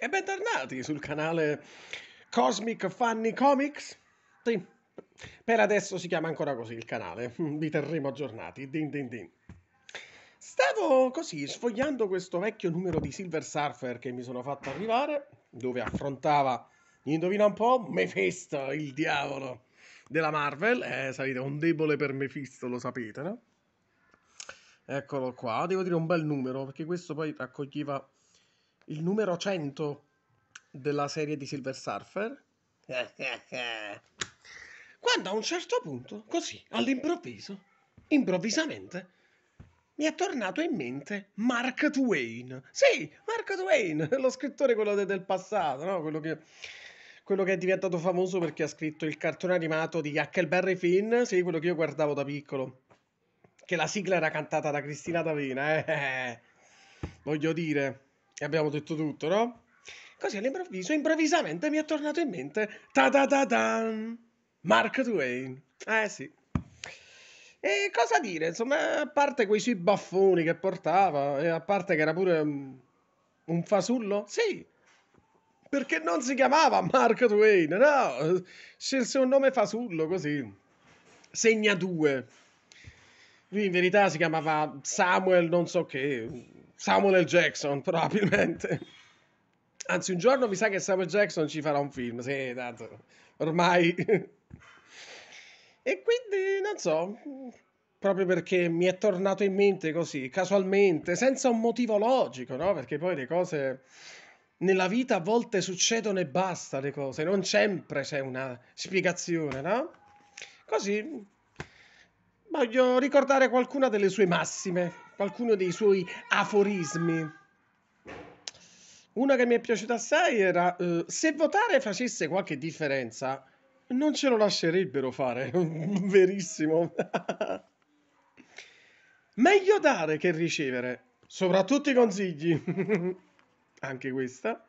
E bentornati sul canale Cosmic Funny Comics. Sì, per adesso si chiama ancora così il canale, mm, vi terremo aggiornati. Din din din. Stavo così sfogliando questo vecchio numero di Silver Surfer che mi sono fatto arrivare, dove affrontava, indovina un po', Mephisto, il diavolo della Marvel. Eh, sapete, un debole per Mephisto, lo sapete, no? Eccolo qua, devo dire un bel numero, perché questo poi raccoglieva il numero 100 della serie di Silver Surfer. Quando a un certo punto, così, all'improvviso, improvvisamente, mi è tornato in mente Mark Twain. Sì, Mark Twain, lo scrittore quello de- del passato, no? quello, che, quello che è diventato famoso perché ha scritto il cartone animato di Huckleberry Finn, sì, quello che io guardavo da piccolo, che la sigla era cantata da Cristina Davina, eh, eh, eh. Voglio dire, e abbiamo detto tutto, no? Così all'improvviso, improvvisamente mi è tornato in mente ta da da dan Mark Twain. Eh sì. E cosa dire, insomma, a parte quei suoi baffoni che portava, e a parte che era pure un fasullo? Sì. Perché non si chiamava Mark Twain, no? Scelse un nome fasullo così. Segna due. Lui in verità si chiamava Samuel non so che, Samuel Jackson, probabilmente. Anzi, un giorno mi sa che Samuel Jackson ci farà un film. Sì, tanto ormai. e quindi non so. Proprio perché mi è tornato in mente così, casualmente, senza un motivo logico, no? Perché poi le cose nella vita a volte succedono e basta le cose, non sempre c'è una spiegazione, no? Così voglio ricordare qualcuna delle sue massime qualcuno dei suoi aforismi. Una che mi è piaciuta assai era eh, se votare facesse qualche differenza, non ce lo lascerebbero fare, verissimo. Meglio dare che ricevere, soprattutto i consigli. Anche questa.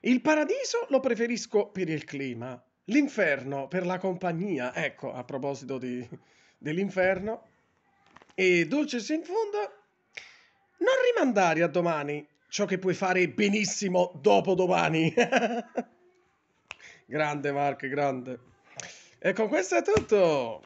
Il paradiso lo preferisco per il clima, l'inferno per la compagnia. Ecco, a proposito di, dell'inferno e dolce in fondo, non rimandare a domani ciò che puoi fare benissimo dopo domani. grande Mark, grande. E con questo è tutto.